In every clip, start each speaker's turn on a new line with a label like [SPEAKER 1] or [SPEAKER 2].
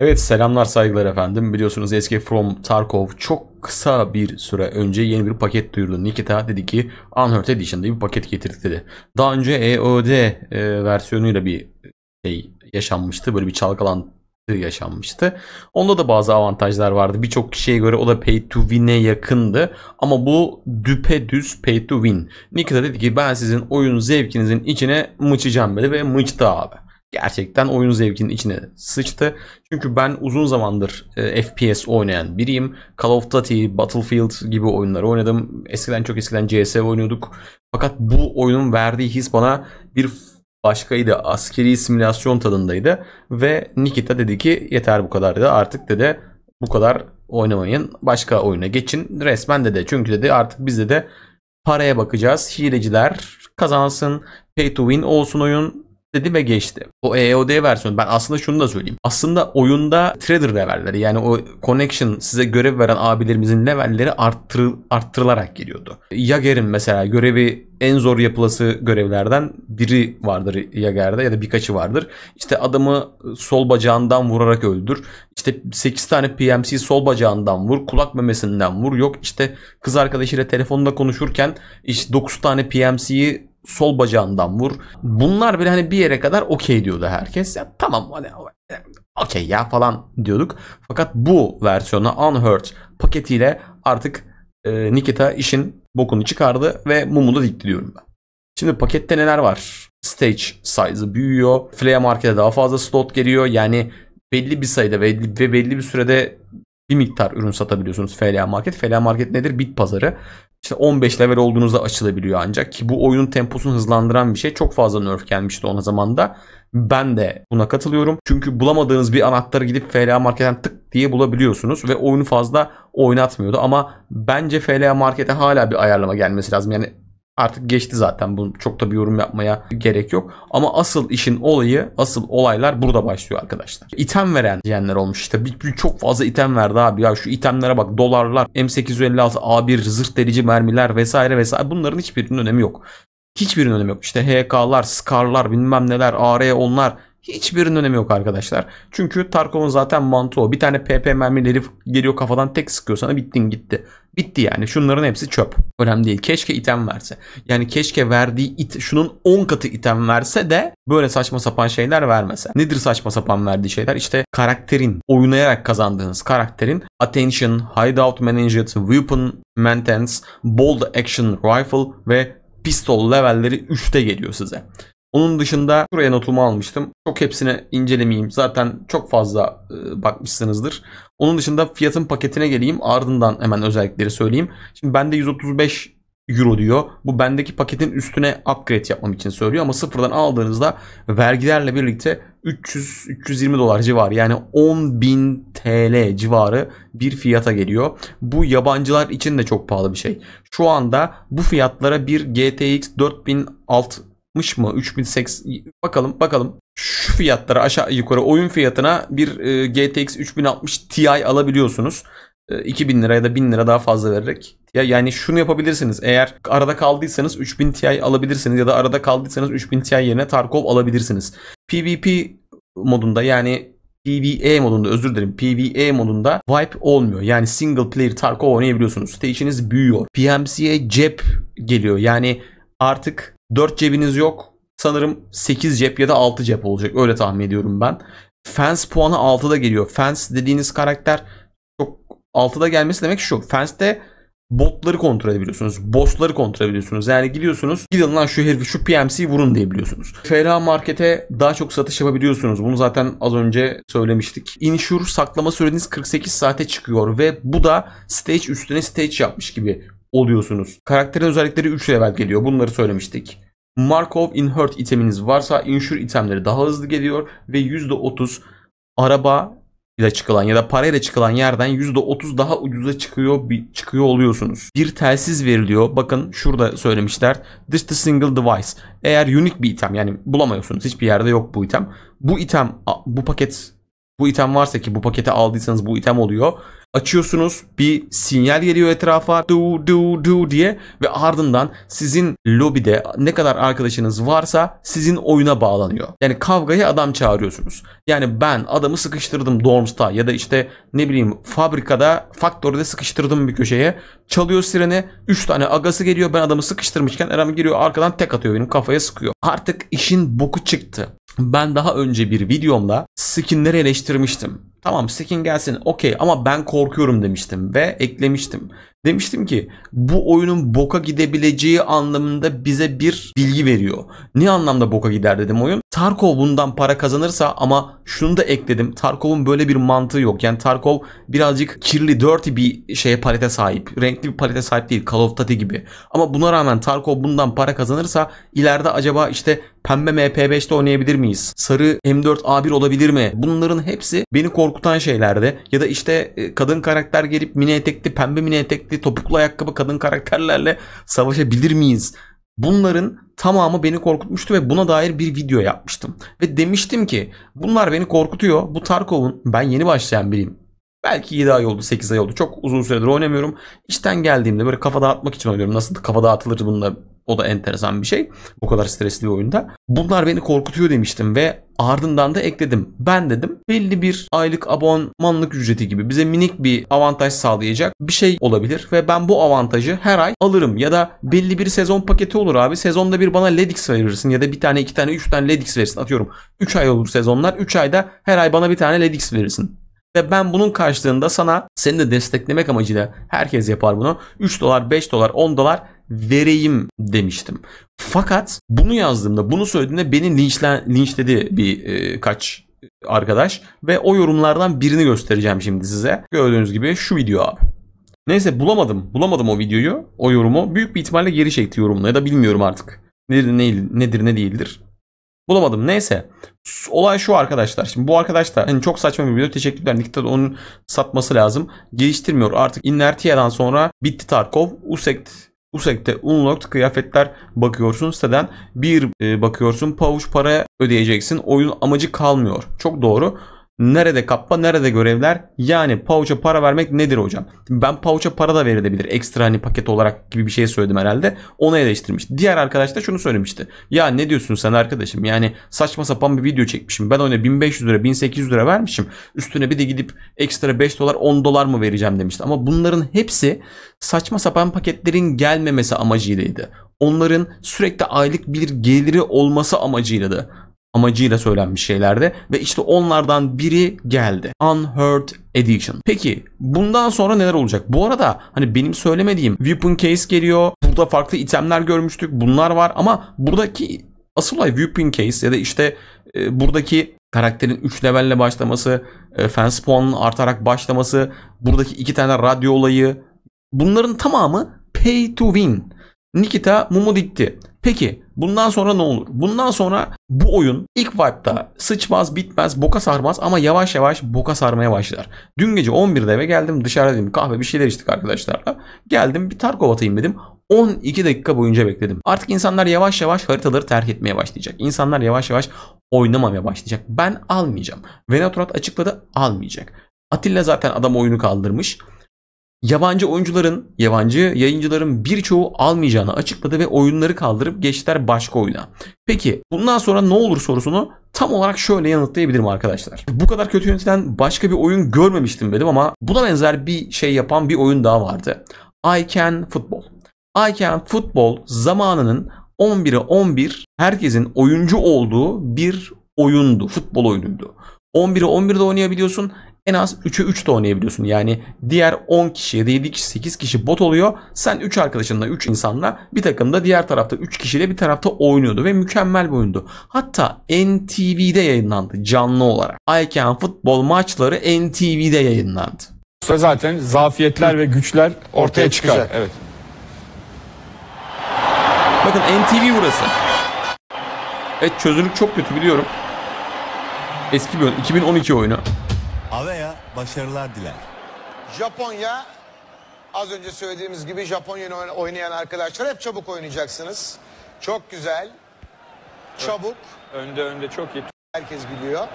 [SPEAKER 1] Evet selamlar saygılar efendim. Biliyorsunuz eski From Tarkov çok kısa bir süre önce yeni bir paket duyurdu. Nikita dedi ki Unheard Edition bir paket getirdik dedi. Daha önce EOD e, versiyonuyla bir şey yaşanmıştı. Böyle bir çalkalantı yaşanmıştı. Onda da bazı avantajlar vardı. Birçok kişiye göre o da pay to win'e yakındı. Ama bu düpedüz pay to win. Nikita dedi ki ben sizin oyun zevkinizin içine mıçacağım dedi ve mıçtı abi gerçekten oyun zevkinin içine sıçtı. Çünkü ben uzun zamandır e, FPS oynayan biriyim. Call of Duty, Battlefield gibi oyunları oynadım. Eskiden çok eskiden CS oynuyorduk. Fakat bu oyunun verdiği his bana bir başkaydı. Askeri simülasyon tadındaydı. Ve Nikita dedi ki yeter bu kadar dedi. Artık dedi bu kadar oynamayın. Başka oyuna geçin. Resmen dedi. Çünkü dedi artık bizde de paraya bakacağız. Hileciler kazansın. Pay to win olsun oyun dedi ve geçti. O EOD versiyonu ben aslında şunu da söyleyeyim. Aslında oyunda trader levelleri yani o connection size görev veren abilerimizin levelleri arttır, arttırılarak geliyordu. Yager'in mesela görevi en zor yapılası görevlerden biri vardır Yager'de ya da birkaçı vardır. İşte adamı sol bacağından vurarak öldür. İşte 8 tane PMC sol bacağından vur, kulak memesinden vur. Yok işte kız arkadaşıyla telefonda konuşurken işte 9 tane PMC'yi sol bacağından vur. Bunlar bile hani bir yere kadar okey diyordu herkes. Ya tamam hani okey ya falan diyorduk. Fakat bu versiyona Unhurt paketiyle artık e, Nikita işin bokunu çıkardı ve mumu da dikti diyorum ben. Şimdi pakette neler var? Stage size'ı büyüyor. Flea Market'e daha fazla slot geliyor. Yani belli bir sayıda ve belli bir sürede bir miktar ürün satabiliyorsunuz FLA Market. FLA Market nedir? Bit pazarı. İşte 15 level olduğunuzda açılabiliyor ancak ki bu oyunun temposunu hızlandıran bir şey. Çok fazla nerf gelmişti ona zamanda. Ben de buna katılıyorum. Çünkü bulamadığınız bir anahtarı gidip FLA Market'ten tık diye bulabiliyorsunuz ve oyunu fazla oynatmıyordu ama bence FLA Market'e hala bir ayarlama gelmesi lazım. Yani Artık geçti zaten. Bu çok da bir yorum yapmaya gerek yok. Ama asıl işin olayı, asıl olaylar burada başlıyor arkadaşlar. İtem veren diyenler olmuş. İşte bir, bir çok fazla item verdi abi. Ya şu itemlere bak dolarlar, M856, A1, zırh delici mermiler vesaire vesaire. Bunların hiçbirinin önemi yok. Hiçbirinin önemi yok. İşte HK'lar, SCAR'lar, bilmem neler, AR onlar Hiçbirinin önemi yok arkadaşlar. Çünkü Tarkov'un zaten mantığı o. Bir tane PP mermileri geliyor kafadan tek sıkıyor sana bittin gitti. Bitti yani. Şunların hepsi çöp. Önemli değil. Keşke item verse. Yani keşke verdiği it, şunun 10 katı item verse de böyle saçma sapan şeyler vermese. Nedir saçma sapan verdiği şeyler? İşte karakterin, oynayarak kazandığınız karakterin attention, hideout management, weapon maintenance, bold action rifle ve pistol levelleri 3'te geliyor size. Onun dışında buraya notumu almıştım. Çok hepsini incelemeyeyim. Zaten çok fazla e, bakmışsınızdır. Onun dışında fiyatın paketine geleyim. Ardından hemen özellikleri söyleyeyim. Şimdi bende 135 euro diyor. Bu bendeki paketin üstüne upgrade yapmam için söylüyor ama sıfırdan aldığınızda vergilerle birlikte 300-320 dolar civarı yani 10.000 TL civarı bir fiyata geliyor. Bu yabancılar için de çok pahalı bir şey. Şu anda bu fiyatlara bir GTX 4000 alt mış mı? 3080 bakalım bakalım. Şu fiyatlara aşağı yukarı oyun fiyatına bir e, GTX 3060 Ti alabiliyorsunuz. 2000 e, lira ya da 1000 lira daha fazla vererek. Ya yani şunu yapabilirsiniz. Eğer arada kaldıysanız 3000 Ti alabilirsiniz ya da arada kaldıysanız 3000 Ti yerine Tarkov alabilirsiniz. PvP modunda yani PvE modunda özür dilerim PvE modunda wipe olmuyor. Yani single player Tarkov oynayabiliyorsunuz. Stage'iniz büyüyor. PMC'ye cep geliyor. Yani artık 4 cebiniz yok. Sanırım 8 cep ya da 6 cep olacak. Öyle tahmin ediyorum ben. Fence puanı 6'da geliyor. Fence dediğiniz karakter çok 6'da gelmesi demek şu. Fence'de botları kontrol edebiliyorsunuz. Bossları kontrol edebiliyorsunuz. Yani gidiyorsunuz gidin lan şu herifi şu PMC'yi vurun diyebiliyorsunuz. FRA markete daha çok satış yapabiliyorsunuz. Bunu zaten az önce söylemiştik. Insure saklama süreniz 48 saate çıkıyor ve bu da stage üstüne stage yapmış gibi oluyorsunuz. Karakterin özellikleri 3 level geliyor. Bunları söylemiştik. Markov Inherit iteminiz varsa insure itemleri daha hızlı geliyor ve %30 araba ile çıkılan ya da parayla çıkılan yerden %30 daha ucuza çıkıyor bir, çıkıyor oluyorsunuz. Bir telsiz veriliyor. Bakın şurada söylemişler. This the single device. Eğer unique bir item yani bulamıyorsunuz. Hiçbir yerde yok bu item. Bu item bu paket bu item varsa ki bu paketi aldıysanız bu item oluyor açıyorsunuz. Bir sinyal geliyor etrafa du du du diye ve ardından sizin lobide ne kadar arkadaşınız varsa sizin oyuna bağlanıyor. Yani kavgaya adam çağırıyorsunuz. Yani ben adamı sıkıştırdım Dorms'ta ya da işte ne bileyim fabrikada faktörde sıkıştırdım bir köşeye. Çalıyor sireni 3 tane agası geliyor ben adamı sıkıştırmışken Eren geliyor arkadan tek atıyor benim kafaya sıkıyor. Artık işin boku çıktı. Ben daha önce bir videomda skinleri eleştirmiştim. Tamam skin gelsin okey ama ben korkuyorum demiştim ve eklemiştim. Demiştim ki bu oyunun boka gidebileceği anlamında bize bir bilgi veriyor. Ne anlamda boka gider dedim oyun. Tarkov bundan para kazanırsa ama şunu da ekledim. Tarkov'un böyle bir mantığı yok. Yani Tarkov birazcık kirli, dirty bir şeye palete sahip. Renkli bir palete sahip değil. Call of Duty gibi. Ama buna rağmen Tarkov bundan para kazanırsa ileride acaba işte pembe MP5'te oynayabilir miyiz? Sarı M4A1 olabilir mi? Bunların hepsi beni korkutan şeylerde. Ya da işte e, kadın karakter gelip mini etekli, pembe mini etekli etekli topuklu ayakkabı kadın karakterlerle savaşabilir miyiz? Bunların tamamı beni korkutmuştu ve buna dair bir video yapmıştım. Ve demiştim ki bunlar beni korkutuyor. Bu Tarkov'un ben yeni başlayan biriyim. Belki 7 ay oldu 8 ay oldu. Çok uzun süredir oynamıyorum. İşten geldiğimde böyle kafa dağıtmak için oynuyorum. Nasıl kafa dağıtılır bununla o da enteresan bir şey. Bu kadar stresli bir oyunda. Bunlar beni korkutuyor demiştim ve ardından da ekledim. Ben dedim belli bir aylık abonmanlık ücreti gibi bize minik bir avantaj sağlayacak bir şey olabilir ve ben bu avantajı her ay alırım ya da belli bir sezon paketi olur abi. Sezonda bir bana Ledix verirsin ya da bir tane iki tane üç tane Ledix verirsin atıyorum. üç ay olur sezonlar Üç ayda her ay bana bir tane Ledix verirsin. Ve ben bunun karşılığında sana seni de desteklemek amacıyla herkes yapar bunu. 3 dolar, 5 dolar, 10 dolar vereyim demiştim. Fakat bunu yazdığımda, bunu söylediğimde beni linçle, linçledi bir e, kaç arkadaş ve o yorumlardan birini göstereceğim şimdi size. Gördüğünüz gibi şu video abi. Neyse bulamadım. Bulamadım o videoyu, o yorumu. Büyük bir ihtimalle geri çekti yorumunu ya da bilmiyorum artık. Nedir ne, nedir ne değildir. Bulamadım. Neyse. Olay şu arkadaşlar. Şimdi bu arkadaş da hani çok saçma bir video. Teşekkürler. Nikita'da onun satması lazım. Geliştirmiyor. Artık Inertia'dan sonra bitti Tarkov. Usekt bu site unlocked kıyafetler bakıyorsun siteden bir e, bakıyorsun pavuç para ödeyeceksin. Oyun amacı kalmıyor. Çok doğru. Nerede kappa nerede görevler? Yani pouch'a para vermek nedir hocam? Ben pouch'a para da verilebilir. Ekstra hani paket olarak gibi bir şey söyledim herhalde. Onu eleştirmiş. Diğer arkadaş da şunu söylemişti. Ya ne diyorsun sen arkadaşım? Yani saçma sapan bir video çekmişim. Ben ona 1500 lira 1800 lira vermişim. Üstüne bir de gidip ekstra 5 dolar 10 dolar mı vereceğim demişti. Ama bunların hepsi saçma sapan paketlerin gelmemesi amacıylaydı. Onların sürekli aylık bir geliri olması amacıyladı amacıyla söylenmiş şeylerdi ve işte onlardan biri geldi. Unheard Edition. Peki bundan sonra neler olacak? Bu arada hani benim söylemediğim Weapon Case geliyor. Burada farklı itemler görmüştük. Bunlar var ama buradaki asıl olay Weapon Case ya da işte e, buradaki karakterin 3 levelle başlaması, e, fan spawn'un artarak başlaması, buradaki iki tane radyo olayı bunların tamamı pay to win. Nikita mumu dikti. Peki Bundan sonra ne olur? Bundan sonra bu oyun ilk wipe'da sıçmaz, bitmez, boka sarmaz ama yavaş yavaş boka sarmaya başlar. Dün gece 11'de eve geldim dışarıda dedim kahve bir şeyler içtik arkadaşlarla. Geldim bir Tarkov atayım dedim. 12 dakika boyunca bekledim. Artık insanlar yavaş yavaş haritaları terk etmeye başlayacak. İnsanlar yavaş yavaş oynamamaya başlayacak. Ben almayacağım. Venaturat açıkladı almayacak. Atilla zaten adam oyunu kaldırmış. Yabancı oyuncuların, yabancı yayıncıların birçoğu almayacağını açıkladı ve oyunları kaldırıp geçtiler başka oyuna. Peki bundan sonra ne olur sorusunu tam olarak şöyle yanıtlayabilirim arkadaşlar. Bu kadar kötü yönetilen başka bir oyun görmemiştim dedim ama buna benzer bir şey yapan bir oyun daha vardı. I Can Football. I Can Football zamanının 11'e 11 herkesin oyuncu olduğu bir oyundu. Futbol oyunuydu. 11'e 11'de oynayabiliyorsun en az 3'e 3 de oynayabiliyorsun. Yani diğer 10 kişi ya da 7 kişi 8 kişi bot oluyor. Sen 3 arkadaşınla 3 insanla bir takımda diğer tarafta 3 kişiyle bir tarafta oynuyordu ve mükemmel bir oyundu. Hatta NTV'de yayınlandı canlı olarak. Iken futbol maçları NTV'de yayınlandı. Zaten zafiyetler ve güçler ortaya, ortaya çıkar. Evet. Bakın NTV burası. Evet çözünürlük çok kötü biliyorum. Eski bir oyun. 2012 oyunu başarılar diler. Japonya az önce söylediğimiz gibi Japonya'yı oynayan arkadaşlar hep çabuk oynayacaksınız. Çok güzel. Çabuk. Önde önde çok iyi. Herkes biliyor.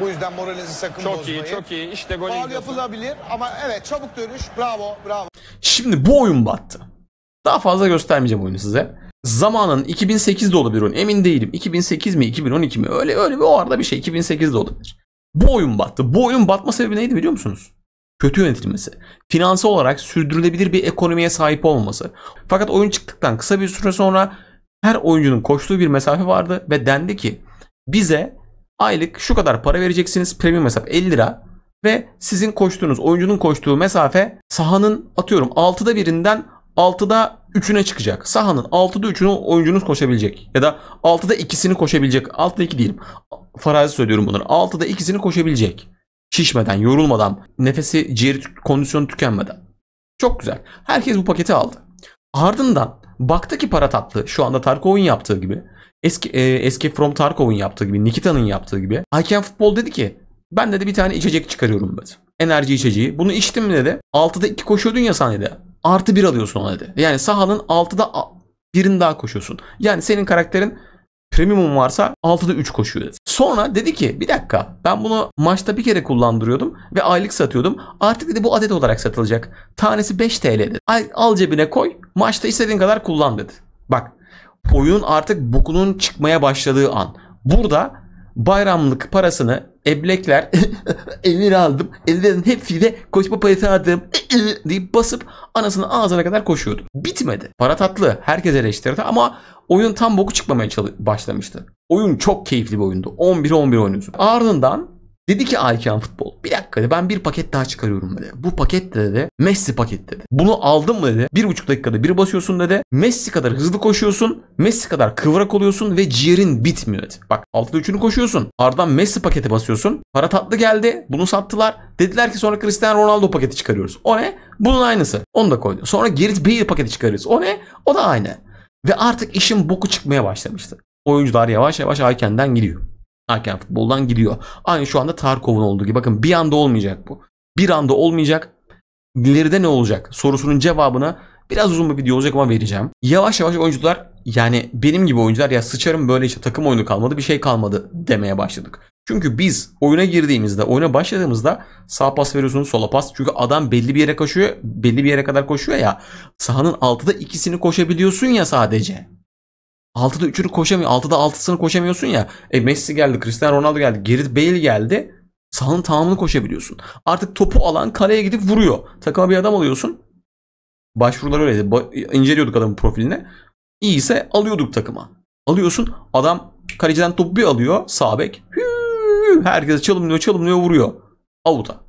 [SPEAKER 1] Bu yüzden moralinizi sakın çok bozmayın. Çok iyi çok iyi. İşte gol Faal yapılabilir ama evet çabuk dönüş. Bravo bravo. Şimdi bu oyun battı. Daha fazla göstermeyeceğim oyunu size. Zamanın 2008'de olabilir oyun. Emin değilim. 2008 mi 2012 mi? Öyle öyle bir o arada bir şey. 2008'de olabilir. Bu oyun battı. Bu oyun batma sebebi neydi biliyor musunuz? Kötü yönetilmesi. finansal olarak sürdürülebilir bir ekonomiye sahip olmaması. Fakat oyun çıktıktan kısa bir süre sonra her oyuncunun koştuğu bir mesafe vardı ve dendi ki bize aylık şu kadar para vereceksiniz. Premium hesap 50 lira ve sizin koştuğunuz oyuncunun koştuğu mesafe sahanın atıyorum 6'da birinden 6'da 3'üne çıkacak. Sahanın 6'da 3'ünü oyuncunuz koşabilecek. Ya da 6'da 2'sini koşabilecek. 6'da 2 diyelim Farazi söylüyorum bunları. 6'da 2'sini koşabilecek. Şişmeden, yorulmadan, nefesi, ciğeri, kondisyonu tükenmeden. Çok güzel. Herkes bu paketi aldı. Ardından baktı ki para tatlı. Şu anda Tarkov'un yaptığı gibi. Eski, e, Escape from Tarkov'un yaptığı gibi. Nikita'nın yaptığı gibi. Iken Futbol dedi ki ben de bir tane içecek çıkarıyorum dedi. Enerji içeceği. Bunu içtim mi dedi. 6'da 2 koşuyordun ya sahnede artı bir alıyorsun ona dedi. Yani sahanın 6'da birini daha koşuyorsun. Yani senin karakterin premium varsa 6'da 3 koşuyor dedi. Sonra dedi ki bir dakika ben bunu maçta bir kere kullandırıyordum ve aylık satıyordum. Artık dedi bu adet olarak satılacak. Tanesi 5 TL dedi. Al cebine koy maçta istediğin kadar kullan dedi. Bak oyunun artık bokunun çıkmaya başladığı an. Burada bayramlık parasını eblekler emir aldım. Ellerin hepsiyle koşma parası aldım deyip basıp anasının ağzına kadar koşuyordu. Bitmedi. Para tatlı. Herkes eleştirdi ama oyun tam boku çıkmamaya başlamıştı. Oyun çok keyifli bir oyundu. 11-11 oynuyorsun. Ardından Dedi ki Aykan Futbol bir dakika dedi ben bir paket daha çıkarıyorum dedi. Bu paket de dedi Messi paket dedi. Bunu aldın mı dedi. Bir buçuk dakikada bir basıyorsun dedi. Messi kadar hızlı koşuyorsun. Messi kadar kıvrak oluyorsun ve ciğerin bitmiyor dedi. Bak 6'da 3'ünü koşuyorsun. Ardından Messi paketi basıyorsun. Para tatlı geldi. Bunu sattılar. Dediler ki sonra Cristiano Ronaldo paketi çıkarıyoruz. O ne? Bunun aynısı. Onu da koydu. Sonra Gerrit Bale paketi çıkarıyoruz. O ne? O da aynı. Ve artık işin boku çıkmaya başlamıştı. Oyuncular yavaş yavaş Ayken'den gidiyor. Hakem futboldan gidiyor. Aynı şu anda Tarkov'un olduğu gibi. Bakın bir anda olmayacak bu. Bir anda olmayacak. İleride ne olacak? Sorusunun cevabına biraz uzun bir video olacak ama vereceğim. Yavaş yavaş oyuncular yani benim gibi oyuncular ya sıçarım böyle işte takım oyunu kalmadı bir şey kalmadı demeye başladık. Çünkü biz oyuna girdiğimizde, oyuna başladığımızda sağ pas veriyorsunuz, sola pas. Çünkü adam belli bir yere koşuyor, belli bir yere kadar koşuyor ya. Sahanın altıda ikisini koşabiliyorsun ya sadece. 6'da 3'ünü koşamıyor. 6'da 6'sını koşamıyorsun ya. E Messi geldi, Cristiano Ronaldo geldi, Gerrit Bale geldi. Sahanın tamamını koşabiliyorsun. Artık topu alan kaleye gidip vuruyor. Takıma bir adam alıyorsun. Başvurular öyleydi. İnceliyorduk adamın profiline. İyiyse alıyorduk takıma. Alıyorsun adam kaleciden topu bir alıyor sağ bek. Herkese çalımlıyor çalımlıyor vuruyor. Avuta.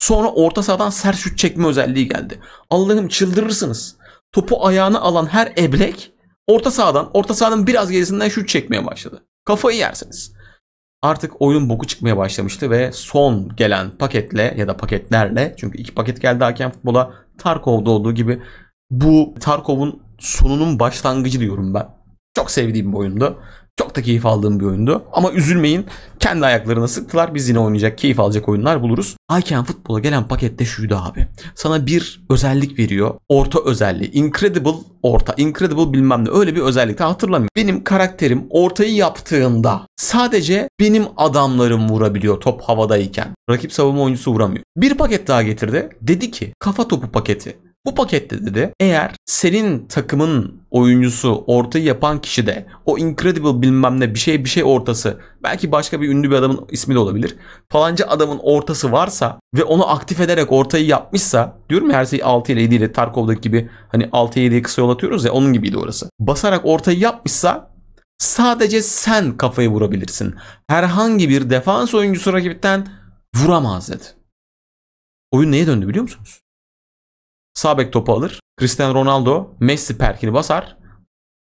[SPEAKER 1] Sonra orta sahadan sert şut çekme özelliği geldi. Allah'ım çıldırırsınız. Topu ayağına alan her eblek Orta sahadan, orta sahanın biraz gerisinden şut çekmeye başladı. Kafayı yersiniz. Artık oyun boku çıkmaya başlamıştı ve son gelen paketle ya da paketlerle çünkü iki paket geldi hakem futbola Tarkov'da olduğu gibi bu Tarkov'un sonunun başlangıcı diyorum ben. Çok sevdiğim bir oyundu. Çok da keyif aldığım bir oyundu. Ama üzülmeyin. Kendi ayaklarına sıktılar. Biz yine oynayacak, keyif alacak oyunlar buluruz. Iken Futbol'a gelen pakette şuydu abi. Sana bir özellik veriyor. Orta özelliği. Incredible orta. Incredible bilmem ne. Öyle bir özellikten hatırlamıyorum. Benim karakterim ortayı yaptığında sadece benim adamlarım vurabiliyor top havadayken. Rakip savunma oyuncusu vuramıyor. Bir paket daha getirdi. Dedi ki kafa topu paketi. Bu pakette dedi eğer senin takımın oyuncusu ortayı yapan kişi de o incredible bilmem ne bir şey bir şey ortası belki başka bir ünlü bir adamın ismi de olabilir. Falanca adamın ortası varsa ve onu aktif ederek ortayı yapmışsa diyorum ya her şeyi 6 ile 7 ile Tarkov'daki gibi hani 6 7'ye kısa yol atıyoruz ya onun gibiydi orası. Basarak ortayı yapmışsa sadece sen kafayı vurabilirsin. Herhangi bir defans oyuncusu rakipten vuramaz dedi. Oyun neye döndü biliyor musunuz? Sağ bek topu alır. Cristiano Ronaldo Messi perkini basar.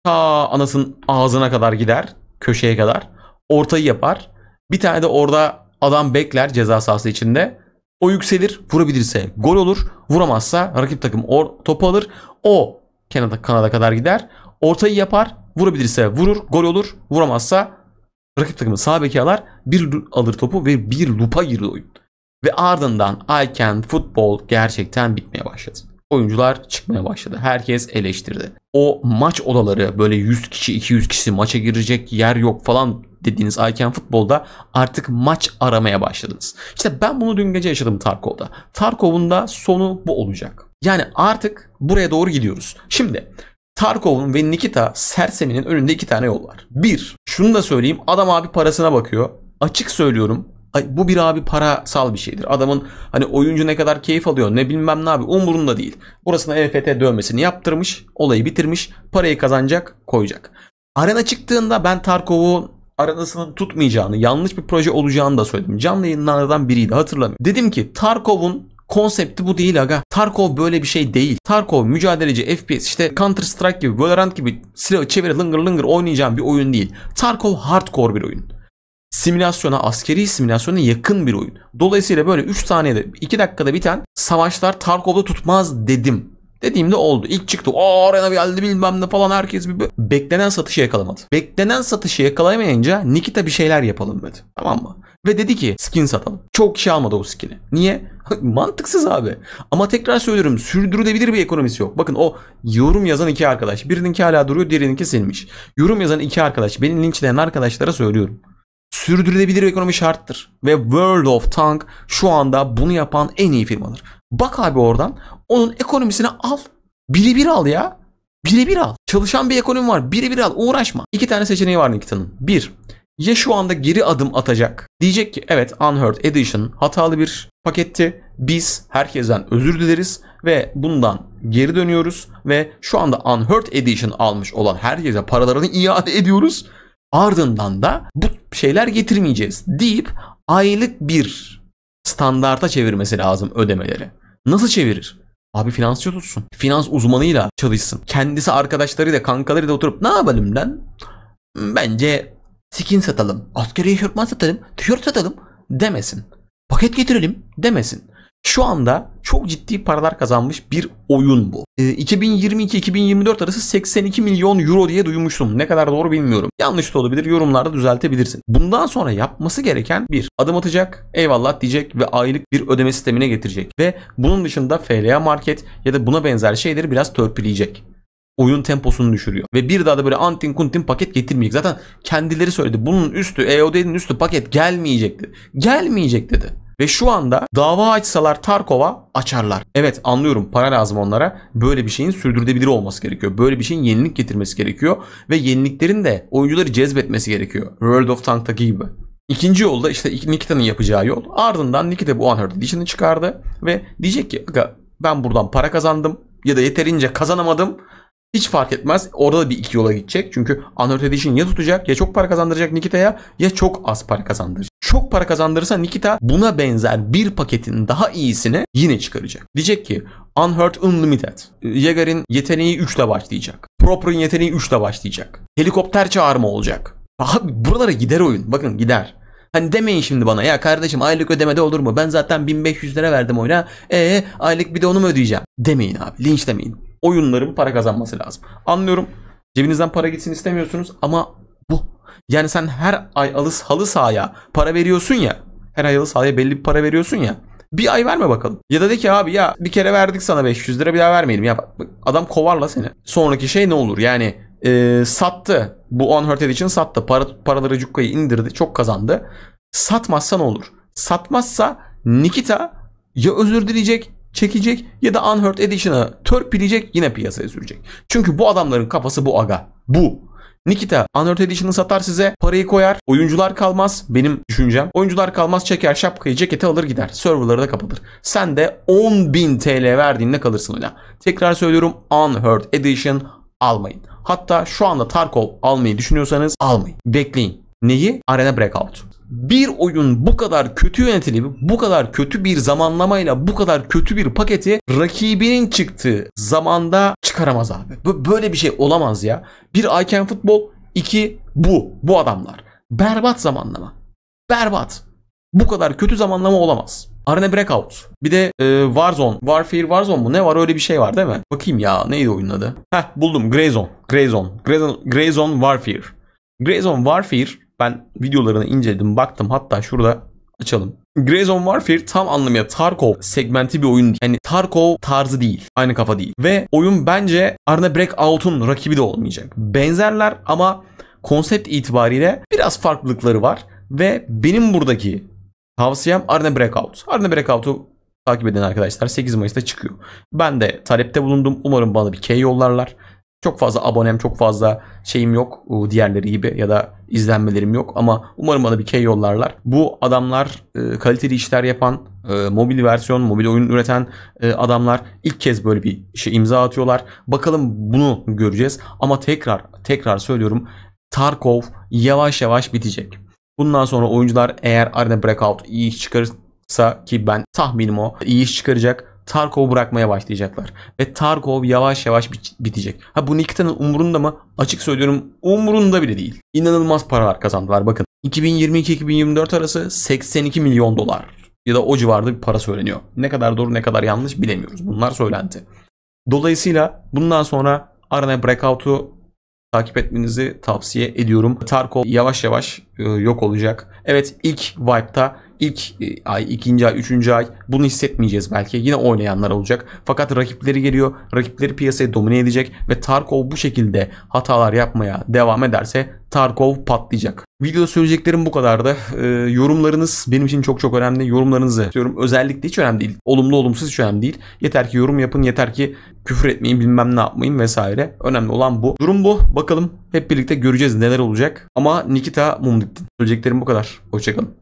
[SPEAKER 1] Ta anasının ağzına kadar gider. Köşeye kadar. Ortayı yapar. Bir tane de orada adam bekler ceza sahası içinde. O yükselir. Vurabilirse gol olur. Vuramazsa rakip takım or topu alır. O Kanada, Kanada kadar gider. Ortayı yapar. Vurabilirse vurur. Gol olur. Vuramazsa rakip takımın sağ beki alar. Bir alır topu ve bir lupa girir oyun. Ve ardından I Can Football gerçekten bitmeye başladı oyuncular çıkmaya başladı. Herkes eleştirdi. O maç odaları böyle 100 kişi 200 kişi maça girecek yer yok falan dediğiniz Ayken Futbol'da artık maç aramaya başladınız. İşte ben bunu dün gece yaşadım Tarkov'da. Tarkov'un da sonu bu olacak. Yani artık buraya doğru gidiyoruz. Şimdi Tarkov'un ve Nikita Sersemi'nin önünde iki tane yol var. Bir, şunu da söyleyeyim adam abi parasına bakıyor. Açık söylüyorum bu bir abi parasal bir şeydir. Adamın hani oyuncu ne kadar keyif alıyor ne bilmem ne abi umurunda değil. Burasına EFT dövmesini yaptırmış, olayı bitirmiş, parayı kazanacak, koyacak. Arena çıktığında ben Tarkov'un aranasının tutmayacağını, yanlış bir proje olacağını da söyledim. Canlı yayınlardan biriydi hatırlamıyorum. Dedim ki Tarkov'un konsepti bu değil aga. Tarkov böyle bir şey değil. Tarkov mücadeleci FPS işte Counter Strike gibi Valorant gibi silahı çevire lıngır lıngır oynayacağım bir oyun değil. Tarkov hardcore bir oyun simülasyona, askeri simülasyona yakın bir oyun. Dolayısıyla böyle 3 saniyede 2 dakikada biten savaşlar Tarkov'da tutmaz dedim. Dediğimde oldu. İlk çıktı. O arena geldi bilmem ne falan herkes bir beklenen satışı yakalamadı. Beklenen satışı yakalayamayınca Nikita bir şeyler yapalım dedi. Tamam mı? Ve dedi ki skin satalım. Çok kişi almadı o skin'i. Niye? Mantıksız abi. Ama tekrar söylüyorum sürdürülebilir bir ekonomisi yok. Bakın o yorum yazan iki arkadaş. Birininki hala duruyor diğerininki silmiş. Yorum yazan iki arkadaş. Beni linçleyen arkadaşlara söylüyorum sürdürülebilir ekonomi şarttır. Ve World of Tank şu anda bunu yapan en iyi firmadır. Bak abi oradan onun ekonomisini al. biri bir al ya. biri bir al. Çalışan bir ekonomi var. biri bir al. Uğraşma. İki tane seçeneği var Nikita'nın. Bir, ya şu anda geri adım atacak. Diyecek ki evet Unheard Edition hatalı bir paketti. Biz herkesten özür dileriz ve bundan geri dönüyoruz ve şu anda Unheard Edition almış olan herkese paralarını iade ediyoruz Ardından da bu şeyler getirmeyeceğiz deyip aylık bir standarta çevirmesi lazım ödemeleri. Nasıl çevirir? Abi finansçı tutsun. Finans uzmanıyla çalışsın. Kendisi arkadaşlarıyla, kankalarıyla oturup ne yapalım lan? Bence skin satalım, askeri eşofman satalım, tişört satalım demesin. Paket getirelim demesin. Şu anda çok ciddi paralar kazanmış bir oyun bu. 2022-2024 ee, arası 82 milyon euro diye duymuştum. Ne kadar doğru bilmiyorum. Yanlış da olabilir. Yorumlarda düzeltebilirsin. Bundan sonra yapması gereken bir adım atacak, eyvallah diyecek ve aylık bir ödeme sistemine getirecek. Ve bunun dışında FLA market ya da buna benzer şeyleri biraz törpüleyecek oyun temposunu düşürüyor. Ve bir daha da böyle antin kuntin paket getirmeyecek. Zaten kendileri söyledi. Bunun üstü, EOD'nin üstü paket gelmeyecek dedi. Gelmeyecek dedi. Ve şu anda dava açsalar Tarkov'a açarlar. Evet anlıyorum para lazım onlara. Böyle bir şeyin sürdürülebilir olması gerekiyor. Böyle bir şeyin yenilik getirmesi gerekiyor. Ve yeniliklerin de oyuncuları cezbetmesi gerekiyor. World of Tanks'taki gibi. İkinci yolda işte Nikita'nın yapacağı yol. Ardından Nikita bu Unheard Edition'ı çıkardı. Ve diyecek ki ben buradan para kazandım ya da yeterince kazanamadım. Hiç fark etmez. Orada da bir iki yola gidecek. Çünkü Unhurt Edition ya tutacak ya çok para kazandıracak Nikita'ya ya çok az para kazandıracak. Çok para kazandırırsa Nikita buna benzer bir paketin daha iyisini yine çıkaracak. Diyecek ki Unhurt Unlimited. Yegar'in yeteneği 3 ile başlayacak. Proper'ın yeteneği 3 ile başlayacak. Helikopter çağırma olacak. Abi buralara gider oyun. Bakın gider. Hani demeyin şimdi bana ya kardeşim aylık ödemede olur mu? Ben zaten 1500 lira verdim oyuna. E aylık bir de onu mu ödeyeceğim? Demeyin abi linç demeyin. Oyunların para kazanması lazım. Anlıyorum. Cebinizden para gitsin istemiyorsunuz ama bu. Yani sen her ay alış halı sahaya para veriyorsun ya. Her ay halı sahaya belli bir para veriyorsun ya. Bir ay verme bakalım. Ya da de ki abi ya bir kere verdik sana 500 lira bir daha vermeyelim. Ya bak, adam kovarla seni. Sonraki şey ne olur? Yani e, sattı. Bu Unhurt Edition sattı. Para, paraları cukkayı indirdi. Çok kazandı. Satmazsa ne olur? Satmazsa Nikita ya özür dileyecek çekecek ya da Unhurt Edition'a törpüleyecek yine piyasaya sürecek. Çünkü bu adamların kafası bu aga. Bu. Nikita Unhurt Edition'ı satar size parayı koyar oyuncular kalmaz benim düşüncem oyuncular kalmaz çeker şapkayı ceketi alır gider serverları da kapatır sen de 10.000 TL verdiğinde kalırsın öyle tekrar söylüyorum Unhurt Edition almayın. Hatta şu anda Tarkov almayı düşünüyorsanız almayın. Bekleyin. Neyi? Arena Breakout. Bir oyun bu kadar kötü yönetilip bu kadar kötü bir zamanlamayla bu kadar kötü bir paketi rakibinin çıktığı zamanda çıkaramaz abi. Böyle bir şey olamaz ya. Bir Iken Futbol, iki bu. Bu adamlar. Berbat zamanlama. Berbat. Bu kadar kötü zamanlama olamaz. Arena Breakout. Bir de e, Warzone. Warfare Warzone mu? Ne var öyle bir şey var değil mi? Bakayım ya neydi oyunun adı? Heh buldum. Greyzone. Greyzone. Greyzone, Greyzone Warfare. Greyzone Warfare ben videolarını inceledim baktım hatta şurada açalım. Greyzone Warfare tam anlamıyla Tarkov segmenti bir oyun. Değil. Yani Tarkov tarzı değil. Aynı kafa değil. Ve oyun bence Arna Breakout'un rakibi de olmayacak. Benzerler ama konsept itibariyle biraz farklılıkları var. Ve benim buradaki Tavsiyem Arne Breakout. Arne Breakout'u takip edin arkadaşlar. 8 Mayıs'ta çıkıyor. Ben de talepte bulundum. Umarım bana bir K yollarlar. Çok fazla abonem, çok fazla şeyim yok diğerleri gibi ya da izlenmelerim yok ama umarım bana bir K yollarlar. Bu adamlar e, kaliteli işler yapan, e, mobil versiyon, mobil oyun üreten e, adamlar ilk kez böyle bir şey imza atıyorlar. Bakalım bunu göreceğiz ama tekrar tekrar söylüyorum Tarkov yavaş yavaş bitecek. Bundan sonra oyuncular eğer Arena Breakout iyi iş çıkarsa ki ben tahminim o iyi iş çıkaracak. Tarkov bırakmaya başlayacaklar. Ve Tarkov yavaş yavaş bitecek. Ha bu Nikita'nın umurunda mı? Açık söylüyorum umurunda bile değil. İnanılmaz paralar kazandılar bakın. 2022-2024 arası 82 milyon dolar ya da o civarda bir para söyleniyor. Ne kadar doğru ne kadar yanlış bilemiyoruz. Bunlar söylenti. Dolayısıyla bundan sonra Arena Breakout'u takip etmenizi tavsiye ediyorum. Tarkov yavaş yavaş e, yok olacak. Evet ilk wipe'ta ilk e, ay, ikinci ay, üçüncü ay bunu hissetmeyeceğiz belki. Yine oynayanlar olacak. Fakat rakipleri geliyor. Rakipleri piyasayı domine edecek ve Tarkov bu şekilde hatalar yapmaya devam ederse Tarkov patlayacak. Video söyleyeceklerim bu kadardı. Ee, yorumlarınız benim için çok çok önemli. Yorumlarınızı istiyorum. Özellikle hiç önemli değil. Olumlu olumsuz hiç önemli değil. Yeter ki yorum yapın. Yeter ki küfür etmeyin bilmem ne yapmayın vesaire. Önemli olan bu. Durum bu. Bakalım hep birlikte göreceğiz neler olacak. Ama Nikita Mumdik'tin. Söyleyeceklerim bu kadar. Hoşçakalın.